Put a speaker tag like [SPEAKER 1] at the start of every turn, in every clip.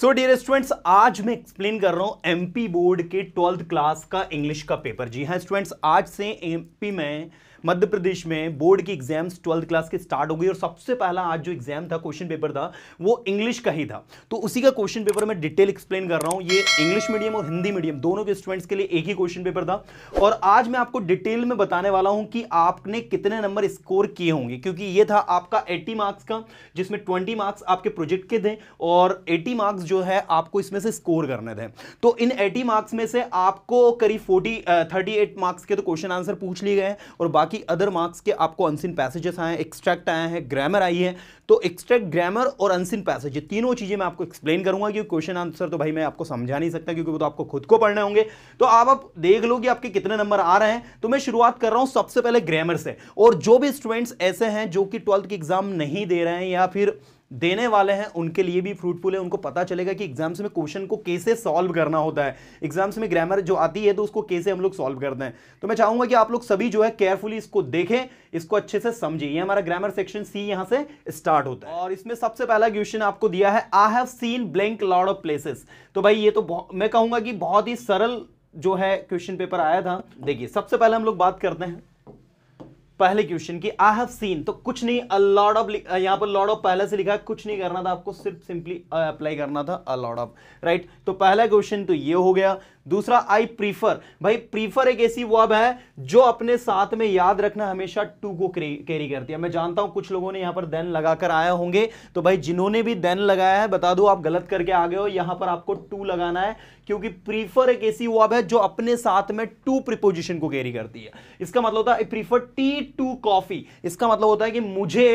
[SPEAKER 1] So dear students आज मैं explain कर रहा हूँ एमपी बोर्ड के ट्वेल्थ क्लास का इंग्लिश का पेपर जी हाँ स्टूडेंट्स आज से एमपी में मध्य प्रदेश में बोर्ड की एग्जाम्स ट्वेल्थ क्लास के स्टार्ट हो गई और सबसे पहला आज जो एग्जाम था क्वेश्चन पेपर था वो इंग्लिश का ही था तो उसी का क्वेश्चन पेपर मैं डिटेल एक्सप्लेन कर रहा हूं ये इंग्लिश मीडियम और हिंदी मीडियम दोनों के स्टूडेंट्स के लिए एक ही क्वेश्चन पेपर था और आज मैं आपको डिटेल में बताने वाला हूं कि आपने कितने नंबर स्कोर किए होंगे क्योंकि ये था आपका एट्टी मार्क्स का जिसमें ट्वेंटी मार्क्स आपके प्रोजेक्ट के थे और एटी मार्क्स जो है आपको इसमें से स्कोर करने थे तो इन एटी मार्क्स में से आपको करीब फोर्टी थर्टी एट मार्क्स के तो क्वेश्चन आंसर पूछ लिए गए और बाकी बाकी अदर मार्क्स के आपको अनसिन पैसेजेस आए हैं एक्सट्रैक्ट आए हैं ग्रामर आई है तो एक्सट्रैक्ट ग्रामर और अनसिन पैसेज तीनों चीज़ें मैं आपको एक्सप्लेन करूंगा क्योंकि क्वेश्चन आंसर तो भाई मैं आपको समझा नहीं सकता क्योंकि वो तो आपको खुद को पढ़ने होंगे तो आप आप देख लो कि आपके कितने नंबर आ रहे हैं तो मैं शुरुआत कर रहा हूं सबसे पहले ग्रामर से और जो भी स्टूडेंट्स ऐसे हैं जो कि ट्वेल्थ की एग्जाम नहीं दे रहे हैं या फिर देने वाले हैं उनके लिए भी फ्रूटफुल है उनको पता चलेगा कि एग्जाम्स में क्वेश्चन को कैसे सॉल्व करना होता है एग्जाम्स में ग्रामर जो आती है तो उसको कैसे हम लोग सॉल्व करते हैं तो मैं चाहूंगा कि आप लोग सभी जो है केयरफुली इसको देखें इसको अच्छे से समझे ये हमारा ग्रामर सेक्शन सी यहां से स्टार्ट होता है और इसमें सबसे पहला क्वेश्चन आपको दिया है I have seen blank lot of places तो भाई ये तो मैं कहूंगा कि बहुत ही सरल जो है क्वेश्चन पेपर आया था देखिए सबसे पहले हम लोग बात करते हैं पहले क्वेश्चन की आई हैव सीन तो कुछ नहीं अलॉड ऑफ यहां पर लॉर्ड ऑफ पहले से लिखा है कुछ नहीं करना था आपको सिर्फ सिंपली अप्लाई करना था अलॉड ऑफ राइट तो पहला क्वेश्चन तो ये हो गया दूसरा आई प्रीफर भाई प्रीफर एक ऐसी वर्ब है जो अपने साथ में याद रखना हमेशा टू को कैरी करती है मैं जानता हूं कुछ लोगों ने यहां पर देन लगाकर आए होंगे तो भाई जिन्होंने भी देन लगाया है बता दो आप गलत करके आ गए हो यहां पर आपको टू लगाना है क्योंकि प्रीफर एक ऐसी वर्ब है जो अपने साथ में टू प्रिपोजिशन को कैरी करती है इसका मतलब होता है प्रीफर टी टू कॉफी इसका मतलब होता है कि मुझे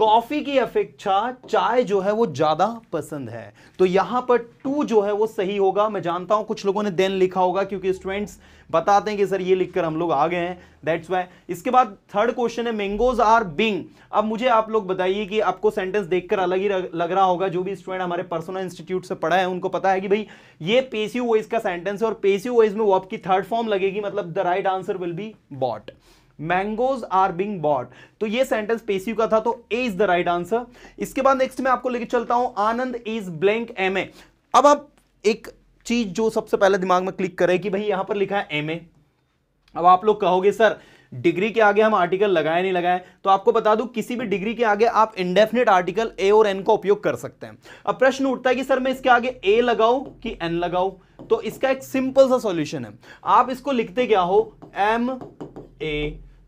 [SPEAKER 1] कॉफी की अपेक्षा चाय जो है वो ज्यादा पसंद है तो यहां पर टू जो है वो सही होगा मैं जानता हूं कुछ लोगों ने देन लिखा होगा क्योंकि स्टूडेंट्स बताते हैं कि सर ये लिखकर हम लोग आ गए हैं दैट्स वाई इसके बाद थर्ड क्वेश्चन है मैंगोज आर बिंग अब मुझे आप लोग बताइए कि आपको सेंटेंस देखकर अलग ही लग रहा होगा जो भी स्टूडेंट हमारे पर्सनल इंस्टीट्यूट से पढ़ा है उनको पता है कि भाई ये पेसी वाइज का सेंटेंस है और पेसी वाइज में वो आपकी थर्ड फॉर्म लगेगी मतलब the right answer will be bought mangoes are being bought तो ये सेंटेंस पेसिव का था तो A is the right answer इसके बाद नेक्स्ट में आपको लेके चलता हूं Anand is blank M A अब आप एक चीज जो सबसे पहले दिमाग में क्लिक करें कि भाई यहां पर लिखा है एम ए अब आप लोग कहोगे सर डिग्री के आगे हम आर्टिकल लगाए नहीं लगाए तो आपको बता दूं किसी भी डिग्री के आगे आप इंडेफिनेट आर्टिकल ए और एन का उपयोग कर सकते हैं अब प्रश्न उठता है कि सर मैं इसके आगे ए लगाऊं कि एन लगाऊं तो इसका एक सिंपल सा सॉल्यूशन है आप इसको लिखते क्या हो एम ए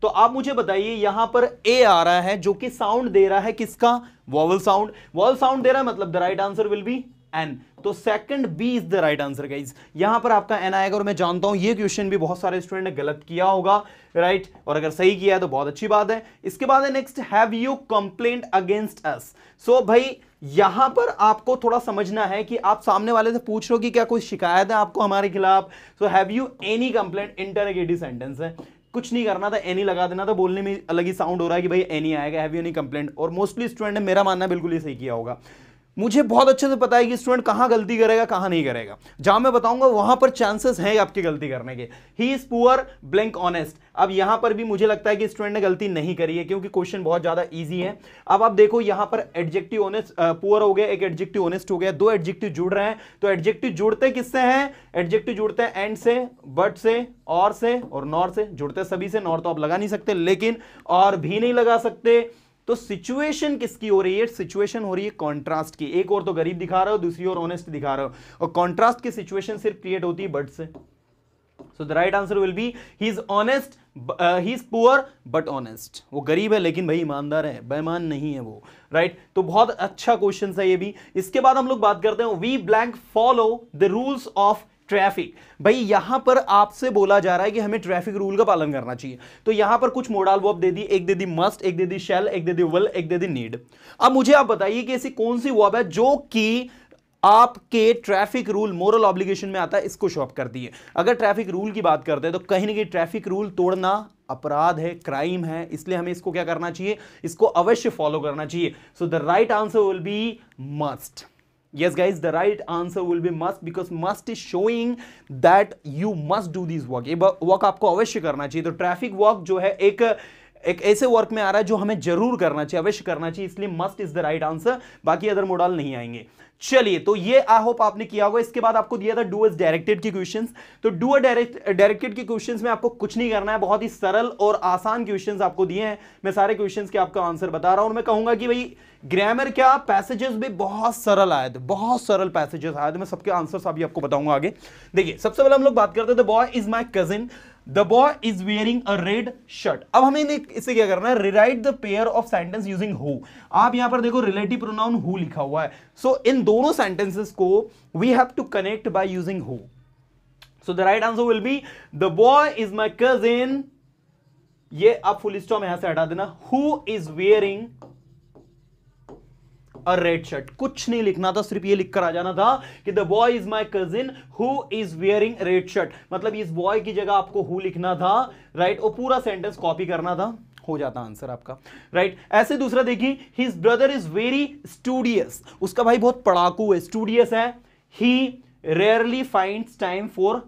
[SPEAKER 1] तो आप मुझे बताइए यहां पर ए आ रहा है जो कि साउंड दे रहा है किसका वॉवल साउंड वॉवल साउंड दे रहा है मतलब the right answer will be an तो second B is the right answer guys यहां पर आपका एन आएगा और मैं जानता हूं ये क्वेश्चन भी बहुत सारे स्टूडेंट ने गलत किया होगा राइट right? और अगर सही किया है तो बहुत अच्छी बात है इसके बाद है next have you complaint against us so भाई यहां पर आपको थोड़ा समझना है कि आप सामने वाले से पूछ रहे हो कि क्या कोई शिकायत है आपको हमारे खिलाफ so have you any complaint interrogative sentence है कुछ नहीं करना था तो एनी लगा देना था तो बोलने में अलग ही साउंड हो रहा है कि भाई एनी आएगा हैवी एनी कंप्लेंट और मोस्टली स्टूडेंट ने मेरा मानना बिल्कुल ही सही किया होगा मुझे बहुत अच्छे से पता है कि स्टूडेंट कहाँ गलती करेगा कहाँ नहीं करेगा जहां मैं बताऊंगा वहां पर चांसेस हैं आपकी गलती करने के he is poor blank honest अब यहां पर भी मुझे लगता है कि स्टूडेंट ने गलती नहीं करी है क्योंकि क्वेश्चन बहुत ज्यादा ईजी है अब आप देखो यहां पर एडजेक्टिव ऑनेस्ट पुअर हो गया एक एडजेक्टिव ऑनेस्ट हो गया दो एडजेक्टिव जुड़ रहे हैं तो एडजेक्टिव जुड़ते किससे हैं एडजेक्टिव जुड़ते हैं एंड से बट से और से और नॉर से जुड़ते सभी से नॉर तो आप लगा नहीं सकते लेकिन और भी नहीं लगा सकते तो सिचुएशन किसकी हो रही है सिचुएशन हो रही है कॉन्ट्रास्ट की एक और तो गरीब दिखा रहे हो दूसरी ओर ऑनेस्ट दिखा रहे हो और कॉन्ट्रास्ट की सिचुएशन सिर्फ क्रिएट होती है बट से so the right answer will be he is honest he is poor but honest वो गरीब है लेकिन भाई ईमानदार है बेमान नहीं है वो राइट right? तो बहुत अच्छा क्वेश्चन है ये भी इसके बाद हम लोग बात करते हैं we blank follow the rules of traffic भाई यहां पर आपसे बोला जा रहा है कि हमें ट्रैफिक रूल का पालन करना चाहिए तो यहां पर कुछ मोडाल वर्ब दे दी एक दे दी मस्ट एक दे दी शेल एक दे दी विल एक दे दी नीड अब मुझे आप बताइए कि ऐसी कौन सी वर्ब है जो कि आपके ट्रैफिक रूल मोरल ऑब्लिगेशन में आता है इसको शॉप कर दिए अगर ट्रैफिक रूल की बात करते हैं तो कहीं ना कहीं ट्रैफिक रूल तोड़ना अपराध है क्राइम है इसलिए हमें इसको क्या करना चाहिए इसको अवश्य फॉलो करना चाहिए so the right answer will be must yes guys the right answer will be must because must is showing that you must do this work ye work aapko avashya karna chahiye to traffic work jo hai ek uh, एक ऐसे work में आ रहा है जो हमें जरूर करना चाहिए अवश्य करना चाहिए इसलिए must is the right answer बाकी अदर मोडल नहीं आएंगे चलिए तो ये आई होप आपने किया होगा इसके बाद आपको दिया था डू एस डायरेक्टेड की क्वेश्चंस तो डू डायरेक्ट डायरेक्टेड के क्वेश्चंस में आपको कुछ नहीं करना है बहुत ही सरल और आसान क्वेश्चंस आपको दिए हैं मैं सारे क्वेश्चंस के आपका आंसर बता रहा हूं और मैं कहूंगा कि भाई ग्रामर क्या पैसेजेस भी बहुत सरल आए थे बहुत सरल पैसेजेस आए थे मैं सबके आंसर्स अभी आपको बताऊंगा आगे देखिए सबसे पहले हम लोग बात करते थे boy is my cousin the boy is wearing a red shirt अब हमें इससे क्या करना है rewrite the pair of sentence using who आप यहां पर देखो रिलेटिव प्रोनाउन हु लिखा हुआ है सो so, इन दोनों सेंटेंसेस को we have to connect by using who so the right answer will be the boy is my cousin ये आप फुल स्टॉप यहां से हटा देना who is wearing a red shirt कुछ नहीं लिखना था सिर्फ ये लिखकर आ जाना था कि the boy is my cousin who is wearing red shirt मतलब इस बॉय की जगह आपको हु लिखना था राइट और पूरा सेंटेंस कॉपी करना था हो जाता आंसर आपका राइट right? ऐसे दूसरा देखिए his brother is very studious उसका भाई बहुत पढ़ाकू है स्टूडियस है he rarely find time for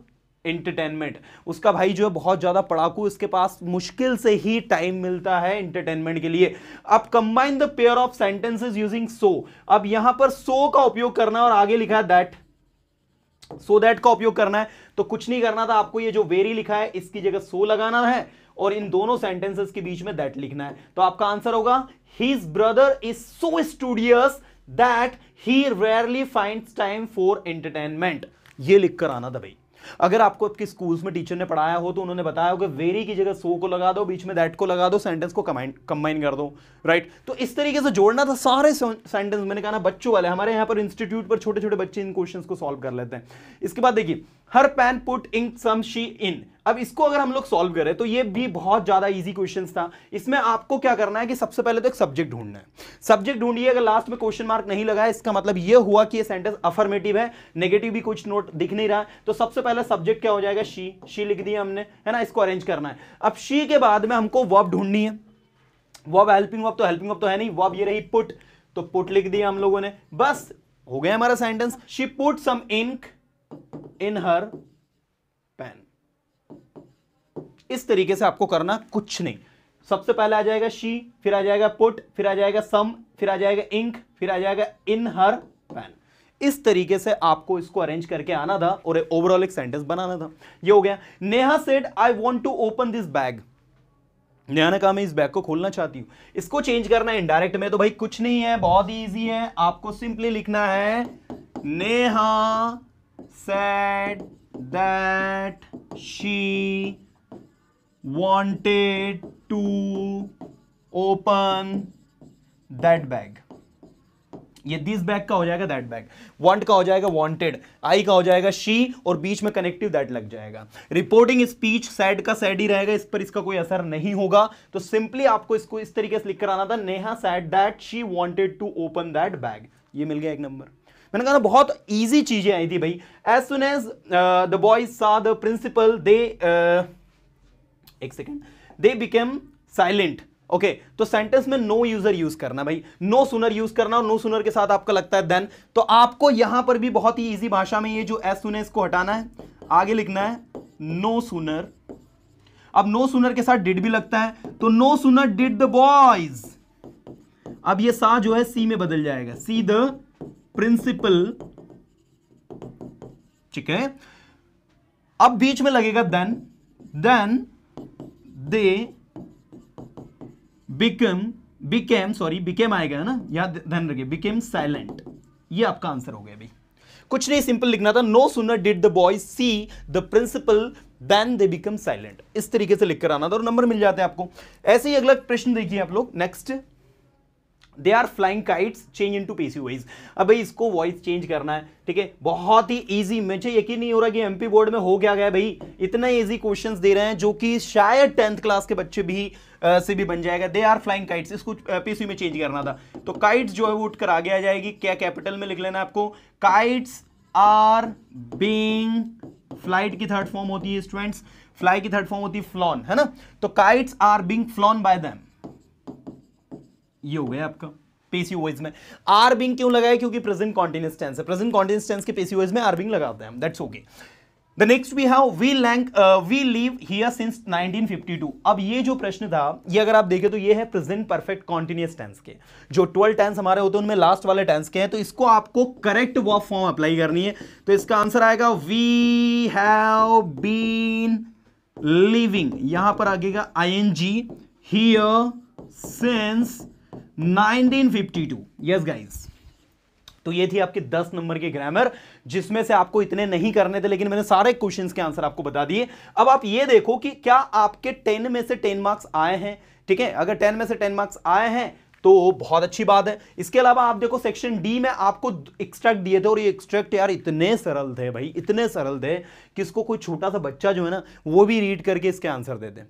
[SPEAKER 1] entertainment उसका भाई जो है बहुत ज़्यादा पढ़ाकू इसके पास मुश्किल से ही टाइम मिलता है इंटरटेनमेंट के लिए अब combine the pair of sentences using so अब यहां पर सो so का उपयोग करना और आगे लिखा है दैट सो दैट का उपयोग करना है तो कुछ नहीं करना था आपको ये जो वेरी लिखा है इसकी जगह सो so लगाना है और इन दोनों सेंटेंसेस के बीच में दैट लिखना है तो आपका आंसर होगा his brother is so studious that he rarely find time for entertainment ये लिखकर आना था भाई अगर आपको आपके स्कूल्स में टीचर ने पढ़ाया हो तो उन्होंने बताया हो कि वेरी की जगह सो को लगा दो बीच में दैट को लगा दो सेंटेंस को कंबाइन कर दो राइट तो इस तरीके से जोड़ना था सारे सेंटेंस मैंने कहा ना बच्चों वाले हमारे यहाँ पर इंस्टीट्यूट पर छोटे छोटे बच्चे इन क्वेश्चन को सॉल्व कर लेते हैं इसके बाद देखिए her pen put ink some she in अब इसको अगर हम लोग सॉल्व करें तो ये भी बहुत ज्यादा इजी क्वेश्चन था इसमें आपको क्या करना है कि सबसे पहले तो एक सब्जेक्ट ढूंढना है सब्जेक्ट ढूंढिए अगर लास्ट में क्वेश्चन मार्क नहीं लगा है इसका मतलब ये हुआ कि ये सेंटेंस अफर्मेटिव है नेगेटिव भी कुछ नोट दिख नहीं रहा है तो सबसे पहले सब्जेक्ट क्या हो जाएगा शी शी लिख दिया हमने है ना इसको अरेंज करना है अब शी के बाद में हमको वर्ब ढूंढनी है वर्ब हेल्पिंग वर्ब तो हेल्पिंग वर्ब तो है नहीं वर्ब ये रही पुट तो पुट लिख दिया हम लोगों ने बस हो गया हमारा sentence she put some ink in her pen इस तरीके से आपको करना कुछ नहीं सबसे पहले आ जाएगा शी फिर आ जाएगा पुट फिर आ जाएगा सम फिर आ जाएगा इंक फिर आ जाएगा इन हर पैन इस तरीके से आपको इसको अरेंज करके आना था और ओवरऑल एक सेंटेंस बनाना था ये हो गया Neha said I want to open this bag Neha ने कहा मैं इस बैग को खोलना चाहती हूं इसको चेंज करना है इनडायरेक्ट में तो भाई कुछ नहीं है बहुत ही ईजी है आपको सिंपली लिखना है Neha said that she wanted to open that bag ये दिस बैग का हो जाएगा दैट बैग वांट का हो जाएगा वांटेड आई का हो जाएगा शी और बीच में कनेक्टिव दैट लग जाएगा रिपोर्टिंग स्पीच सैड का सैड ही रहेगा इस पर इसका कोई असर नहीं होगा तो सिंपली आपको इसको इस तरीके से लिख कर आना था Neha said that she wanted to open that bag ये मिल गया एक नंबर मैंने कहा ना बहुत ईजी चीजें आई थी भाई as soon as the boys saw the principal they एक second they became silent okay okay, तो सेंटेंस में नो यूजर यूज करना भाई नो सुनर यूज करना और नो सुनर के साथ आपका लगता है देन तो आपको यहां पर भी बहुत ही इजी भाषा में ये जो एस सुने इसको हटाना है आगे लिखना है नो सुनर अब नो सुनर के साथ डिड भी लगता है तो no sooner did the boys अब ये सा जो है सी में बदल जाएगा सी द प्रिंसिपल ठीक है अब बीच में लगेगा then then they become became sorry became आएगा ना यहाँ ध्यान रखिए बिकेम साइलेंट ये आपका आंसर हो गया भाई कुछ नहीं सिंपल लिखना था no sooner did the boy see the principal then they become silent इस तरीके से लिखकर आना था और नंबर मिल जाते हैं आपको ऐसे ही अगला प्रश्न देखिए आप लोग next they are flying kites change into passive voice अब भाई इसको वॉइस चेंज करना है ठीक है बहुत ही ईजी मुझे यकीन नहीं हो रहा कि एमपी बोर्ड में हो क्या गया भाई इतना ईजी क्वेश्चन दे रहे हैं जो कि शायद टेंथ क्लास के बच्चे भी आ, से भी बन जाएगा दे आर फ्लाइंग काइट्स इसको पीसी में चेंज करना था तो काइट्स जो है वो उठ कर आगे आ जाएगी क्या कैपिटल में लिख लेना आपको काइट्स आर बींग फ्लाइट की थर्ड फॉर्म होती है स्टूडेंट्स फ्लाई की थर्ड फॉर्म होती है फ्लॉन है ना तो kites are being flown by them ये हो गया आपका पेसीओइज में आरबिंग क्यों लगाया क्योंकि प्रेजेंट कॉन्टिन्यूस टेंस है प्रेजेंट कॉन्टिन्यूस टेंस के पेसीओइज में आरबिंग लगाते हैं that's okay the next we have we blank we live here since 1952 अब ये जो प्रश्न था ये अगर आप देखें तो ये है प्रेजेंट परफेक्ट कॉन्टिन्यूस टेंस के जो 12 टेंस हमारे होते हैं उनमें लास्ट वाले टेंस के हैं तो इसको आपको करेक्ट वर्ब फॉर्म अप्लाई करनी है तो इसका आंसर आएगा वी हैव बीन लिविंग यहां पर आगेगा I N G here since 1952 yes guys तो ये थी आपके 10 नंबर के ग्रामर जिसमें से आपको इतने नहीं करने थे लेकिन मैंने सारे क्वेश्चंस के आंसर आपको बता दिए अब आप ये देखो कि क्या आपके 10 में से 10 मार्क्स आए हैं ठीक है अगर 10 में से 10 मार्क्स आए हैं तो बहुत अच्छी बात है इसके अलावा आप देखो सेक्शन डी में आपको एक्सट्रैक्ट दिए थे और ये एक्सट्रैक्ट यार इतने सरल थे भाई इतने सरल थे कि इसको कोई छोटा सा बच्चा जो है ना वो भी रीड करके इसके आंसर दे दे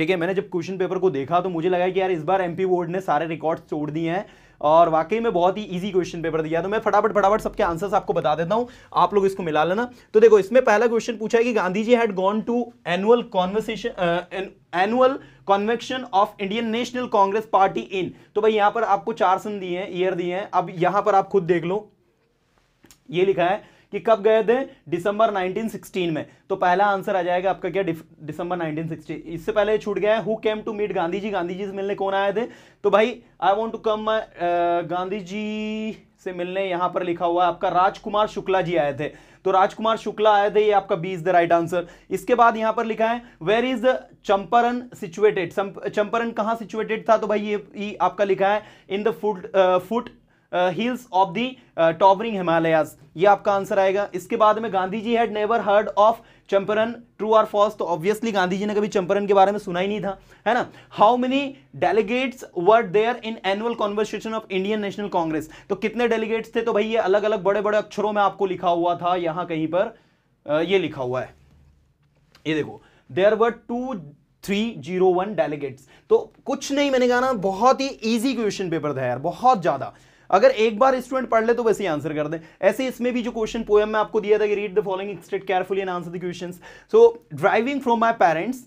[SPEAKER 1] ठीक है मैंने जब क्वेश्चन पेपर को देखा तो मुझे लगा कि यार इस बार एमपी बोर्ड ने सारे रिकॉर्ड तोड़ दिए हैं और वाकई में बहुत ही इजी क्वेश्चन पेपर दिया तो मैं फटाफट फटाफट सबके आंसर्स आपको बता देता हूं आप लोग इसको मिला लेना तो देखो इसमें पहला क्वेश्चन पूछा है कि Gandhi ji had gone to annual conversation annual convention of Indian National Congress party in तो भाई यहां पर आपको चार सन दिए हैं ईयर दिए हैं अब यहां पर आप खुद देख लो ये लिखा है कि कब गए थे दिसंबर 1916 में तो पहला आंसर आ जाएगा आपका क्या दिसंबर 1916 इससे पहले छूट गया है who came to meet Gandhi ji Gandhi ji से मिलने कौन आए थे तो भाई I want to come Gandhi ji से मिलने यहां पर लिखा हुआ है आपका राजकुमार शुक्ला जी आए थे तो राजकुमार शुक्ला आए थे ये आपका B is the right answer इसके बाद यहां पर लिखा है where is the situated Champaran कहां सिचुएटेड था तो भाई ये, ये आपका लिखा है in the foot foot hills of the towering Himalayas ये आपका आंसर आएगा इसके बाद में Gandhi ji had never heard of Champaran true or false तो ऑब्वियसली गांधी जी ने कभी चंपरन के बारे में सुना ही नहीं था है ना how many delegates were there in annual conversation of Indian National Congress तो कितने डेलीगेट्स थे तो भाई ये अलग अलग बड़े बड़े अक्षरों में आपको लिखा हुआ था यहां कहीं पर ये लिखा हुआ है ये देखो there were two three zero one delegates तो कुछ नहीं मैंने कहा ना बहुत ही ईजी क्वेश्चन पेपर था यार बहुत ज्यादा अगर एक बार स्टूडेंट पढ़ ले तो वैसे ही आंसर कर दे ऐसे इसमें भी जो क्वेश्चन पोएम में आपको दिया था कि read the following state carefully and answer the question so driving from my parents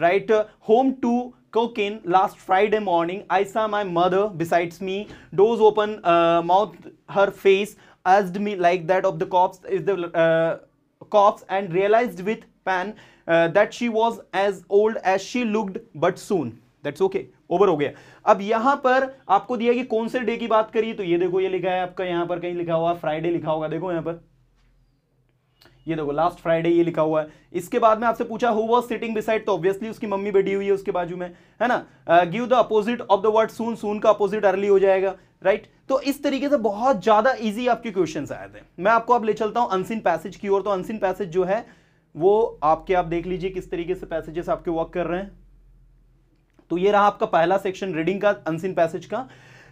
[SPEAKER 1] right home to in last Friday morning I saw my mother besides me doze open mouth her face as me like that of the corpse is the corpse and realise with pain that she was as old as she looked but soon that's okay over हो गया अब यहां पर आपको दिया कि कौन से डे की बात करिए तो ये देखो ये लिखा है आपका यहां पर कहीं लिखा हुआ फ्राइडे लिखा होगा देखो यहां पर ये देखो लास्ट फ्राइडे ये लिखा हुआ है इसके बाद में आपसे पूछा हु वाज सिटिंग बिसाइड तो ऑब्वियसली उसकी मम्मी बैठी हुई है उसके बाजू में है ना give the opposite of the word soon soon का अपोजिट अर्ली हो जाएगा राइट right? तो इस तरीके से बहुत ज्यादा इजी आपके क्वेश्चन आए थे मैं आपको अब ले चलता हूं अनसिन पैसेज की ओर तो अनसिन पैसेज जो है वो आपके आप देख लीजिए किस तरीके से पैसेजेस आपके वर्क कर रहे हैं तो ये रहा आपका पहला सेक्शन रीडिंग का अनसिन पैसेज का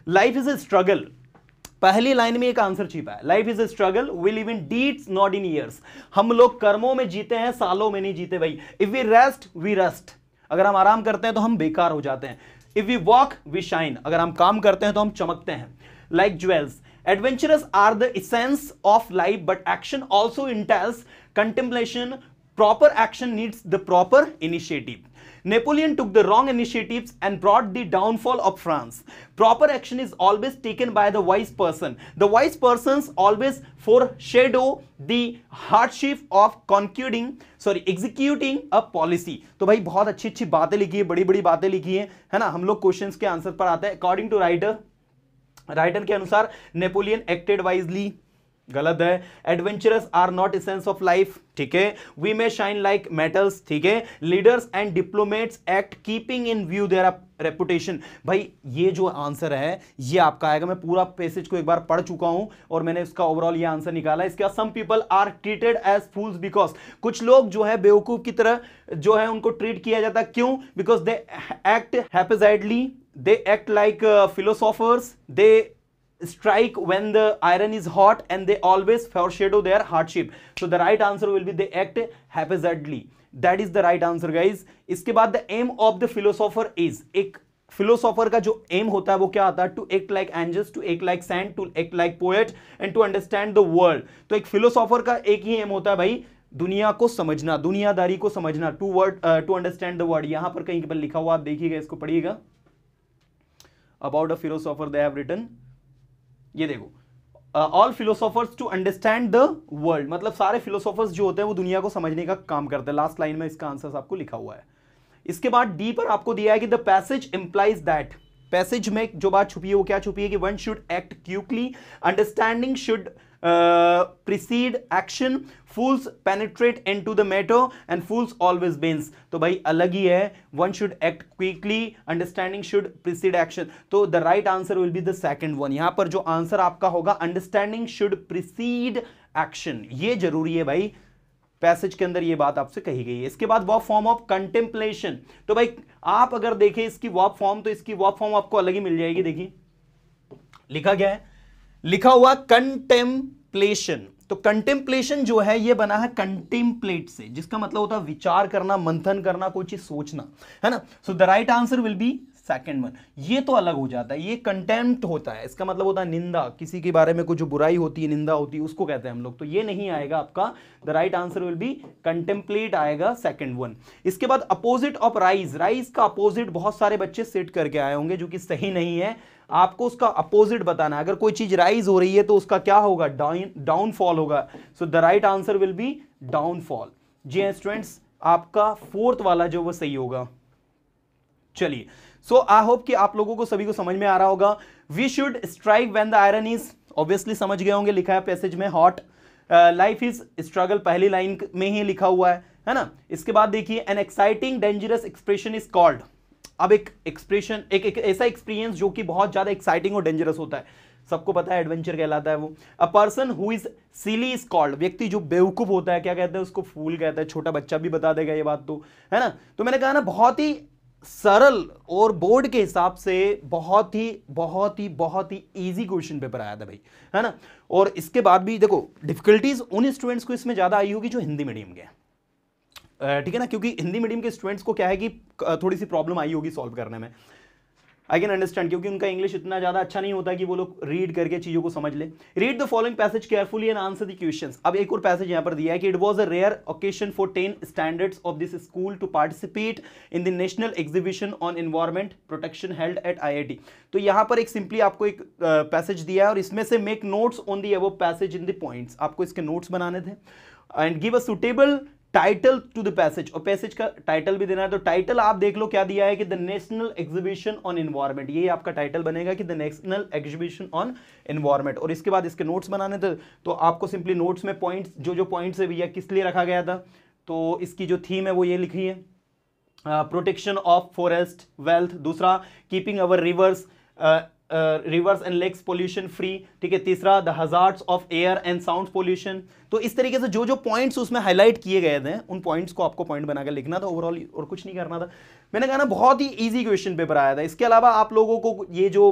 [SPEAKER 1] लाइफ इज ए स्ट्रगल पहली लाइन में एक आंसर छिपा है life is a struggle we live in deeds not in years हम लोग कर्मों में जीते हैं सालों में नहीं जीते भाई if we rest we rest अगर हम आराम करते हैं तो हम बेकार हो जाते हैं if we walk we shine अगर हम काम करते हैं तो हम चमकते हैं like jewels adventurous are the essence of life but action also entails contemplation proper action needs the proper initiative Napoleon took the wrong initiatives and brought the downfall of France. Proper action is always taken by the wise person. The wise persons always foreshadow the hardship of concluding sorry, executing a policy. तो भाई बहुत अच्छी अच्छी बातें लिखी है बड़ी बड़ी बातें लिखी है है ना हम लोग क्वेश्चन के आंसर पर आते हैं अकॉर्डिंग टू राइटर राइटर के अनुसार नेपोलियन एक्टेड वाइजली गलत है adventurous are not essence of life ठीक है we may shine like metals ठीक है leaders and diplomats act keeping in view their reputation भाई ये जो आंसर है ये आपका आएगा मैं पूरा पैसेज को एक बार पढ़ चुका हूं और मैंने इसका ओवरऑल ये आंसर निकाला इसके बाद some people are treated as fools because कुछ लोग जो है बेवकूफ की तरह जो है उनको ट्रीट किया जाता क्यों because they act haphazardly they act like philosophers they strike when the iron is hot and they always foreshadow their hardship so the right answer will be they act haphazardly that is the right answer guys iske baad the aim of the philosopher is ek philosopher ka jo aim hota hai wo kya आता है to act like angels to act like sand to act like poet and to understand the world तो एक philosopher का एक ही M होता है भाई दुनिया को समझना दुनियादारी को समझना to word to understand the word यहां पर कहीं पर लिखा हुआ आप देखिएगा इसको पढ़िएगा about a philosopher they have written ये देखो all philosophers to understand the world मतलब सारे फिलोसोफर्स जो होते हैं वो दुनिया को समझने का काम करते हैं लास्ट लाइन में इसका आंसर आपको लिखा हुआ है इसके बाद डी पर आपको दिया है कि the passage implies that passage में जो बात छुपी है वो क्या छुपी है कि one should act quickly understanding should precede action fools penetrate into the matter and fools always bends तो भाई अलग ही है one should act quickly understanding should precede action तो the right answer will be the second one यहां पर जो answer आपका होगा अंडरस्टैंडिंग शुड प्रिसीड एक्शन ये जरूरी है भाई पैसेज के अंदर ये बात आपसे कही गई है इसके बाद वॉप फॉर्म ऑफ कंटेम्पलेशन तो भाई आप अगर देखें इसकी वॉप फॉर्म तो इसकी वॉप फॉर्म आपको अलग ही मिल जाएगी देखिए लिखा गया है लिखा हुआ कंटेम्पलेशन तो कंटेम्पलेशन जो है ये बना है कंटेम्पलेट से जिसका मतलब होता है विचार करना मंथन करना कोई चीज सोचना है ना so the right answer will be second one ये तो अलग हो जाता है ये कंटेम्प्ट होता है इसका मतलब होता है निंदा किसी के बारे में कुछ जो बुराई होती है निंदा होती है उसको कहते हैं हम लोग तो ये नहीं आएगा आपका the right answer will be contemplate आएगा सेकेंड वन इसके बाद अपोजिट ऑफ राइज राइज का अपोजिट बहुत सारे बच्चे सेट करके आए होंगे जो कि सही नहीं है आपको उसका अपोजिट बताना है अगर कोई चीज राइज हो रही है तो उसका क्या होगा डाउनफॉल होगा so the right answer will be downfall जी स्टूडेंट्स आपका फोर्थ वाला जो वो सही होगा चलिए सो आई होप कि आप लोगों को सभी को समझ में आ रहा होगा we should strike when the iron is obviously समझ गए होंगे लिखा है पैसेज में हॉट लाइफ इज स्ट्रगल पहली लाइन में ही लिखा हुआ है है ना इसके बाद देखिए an exciting dangerous expression is called अब एक एक्सप्रेशन एक, एक ऐसा एक्सपीरियंस जो कि बहुत ज़्यादा एक्साइटिंग और डेंजरस होता है सबको पता है एडवेंचर कहलाता है वो a person who is silly is called व्यक्ति जो बेवकूफ होता है क्या कहते हैं उसको फूल कहता है छोटा बच्चा भी बता देगा ये बात तो है ना तो मैंने कहा ना बहुत ही सरल और बोर्ड के हिसाब से बहुत ही बहुत ही बहुत ही इजी क्वेश्चन पेपर आया था भाई है ना और इसके बाद भी देखो डिफिकल्टीज उन स्टूडेंट्स को इसमें ज़्यादा आई होगी जो हिंदी मीडियम के ठीक है ना क्योंकि हिंदी मीडियम के स्टूडेंट्स को क्या है कि थोड़ी सी प्रॉब्लम आई होगी सॉल्व करने में आई कैन अंडरस्टैंड क्योंकि उनका इंग्लिश इतना ज्यादा अच्छा नहीं होता कि वो लोग रीड करके चीजों को समझ ले read the following passage carefully and answer the question अब एक और पैसेज यहाँ पर दिया है कि it was a rare occasion for ten standards of this school to participate in the national exhibition on environment protection held at I तो यहाँ पर एक सिंपली आपको एक पैसेज uh, दिया है और इसमें से मेक नोट्स ऑन दी एवो पैसेज इन द पॉइंट्स आपको इसके नोट्स बनाने थे and give a suitable title to the passage और पैसेज का टाइटल भी देना है तो टाइटल आप देख लो क्या दिया है कि the national exhibition on environment ये आपका टाइटल बनेगा कि the national exhibition on environment और इसके बाद इसके नोट्स बनाने थे तो आपको सिंपली नोट्स में पॉइंट्स जो जो पॉइंट्स है भैया किस लिए रखा गया था तो इसकी जो थीम है वो ये लिखी है प्रोटेक्शन ऑफ फॉरेस्ट वेल्थ दूसरा keeping our rivers rivers and lakes pollution free ठीक है तीसरा the hazards of air and sound pollution तो इस तरीके से जो जो पॉइंट्स उसमें हाईलाइट किए गए थे उन पॉइंट्स को आपको पॉइंट बनाकर लिखना था ओवरऑल और कुछ नहीं करना था मैंने कहा ना बहुत ही ईजी क्वेश्चन पेपर आया था इसके अलावा आप लोगों को ये जो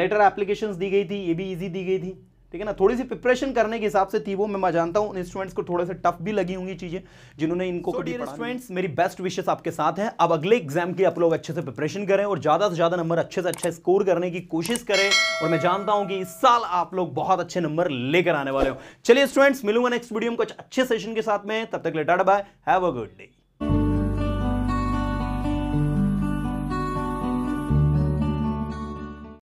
[SPEAKER 1] लेटर एप्लीकेशन दी गई थी ये भी ईजी दी गई थी ठीक है ना थोड़ी सी प्रिपरेशन करने के हिसाब से थी वो मैं जानता हूँ स्टूडेंट्स को थोड़े से टफ भी लगी होंगी चीज़ें जिन्होंने इनको so, स्टूडेंट्स मेरी बेस्ट विशेष आपके साथ हैं अब अगले एग्जाम के आप लोग अच्छे से प्रिपरेशन करें और ज़्यादा से ज़्यादा नंबर अच्छे से अच्छे स्कोर करने की कोशिश करें और मैं जानता हूँ कि इस साल आप लोग बहुत अच्छे नंबर लेकर आने वाले हो चलिए स्टूडेंट्स मिलूंगा नेक्स्ट वीडियो में कुछ अच्छे सेशन के साथ में तब तक लेटाटा bye have a good day